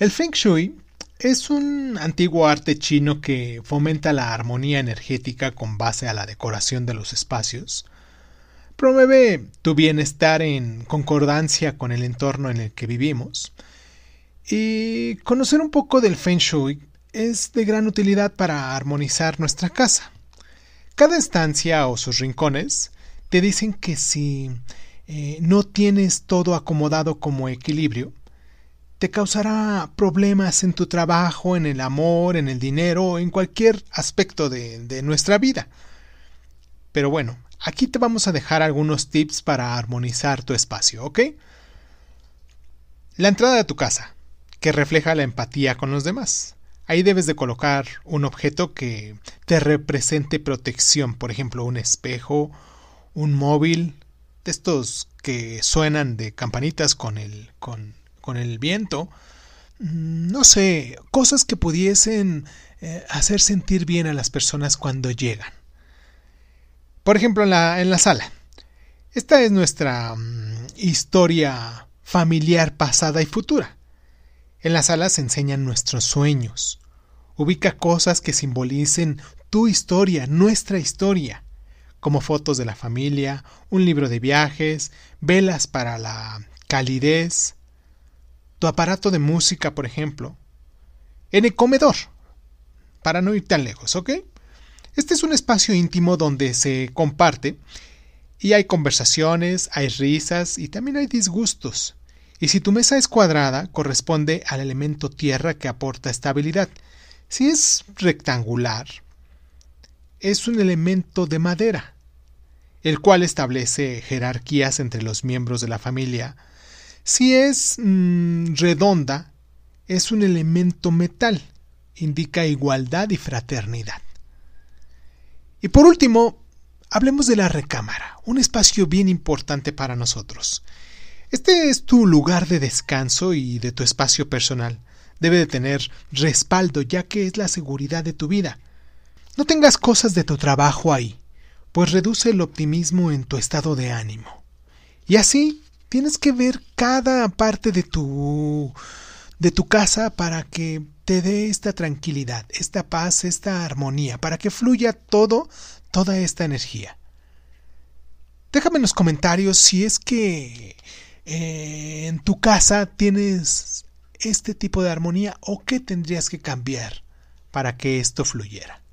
El Feng Shui es un antiguo arte chino que fomenta la armonía energética con base a la decoración de los espacios. Promueve tu bienestar en concordancia con el entorno en el que vivimos. Y conocer un poco del Feng Shui es de gran utilidad para armonizar nuestra casa. Cada estancia o sus rincones te dicen que si eh, no tienes todo acomodado como equilibrio, te causará problemas en tu trabajo, en el amor, en el dinero, en cualquier aspecto de, nuestra vida. Pero bueno, aquí te vamos a dejar algunos tips para armonizar tu espacio, ¿ok? La entrada de tu casa, que refleja la empatía con los demás. Ahí debes de colocar un objeto que te represente protección, por ejemplo, un espejo, un móvil, de estos que suenan de campanitas con el con con el viento, mm, no sé, cosas que pudiesen eh, hacer sentir bien a las personas cuando llegan. Por ejemplo, en la, sala. Esta es nuestra mm, historia familiar pasada y futura. En la sala se enseñan nuestros sueños. Ubica cosas que simbolicen tu historia, nuestra historia, como fotos de la familia, un libro de viajes, velas para la calidez, tu aparato de música, por ejemplo, en el comedor, para no ir tan lejos, ¿ok? Este es un espacio íntimo donde se comparte y hay conversaciones, hay risas y también hay disgustos. Y si tu mesa es cuadrada, corresponde al elemento tierra que aporta estabilidad. Si es rectangular, es un elemento de madera, el cual establece jerarquías entre los miembros de la familia, si es mm, redonda, es un elemento metal, indica igualdad y fraternidad. Y por último, hablemos de la recámara, un espacio bien importante para nosotros. Este es tu lugar de descanso y de tu espacio personal. Debe de tener respaldo ya que es la seguridad de tu vida. No tengas cosas de tu trabajo ahí, pues reduce el optimismo en tu estado de ánimo. Y así Tienes que ver cada parte de tu de tu casa para que te dé esta tranquilidad, esta paz, esta armonía, para que fluya todo, toda esta energía. Déjame en los comentarios si es que eh, en tu casa tienes este tipo de armonía o qué tendrías que cambiar para que esto fluyera.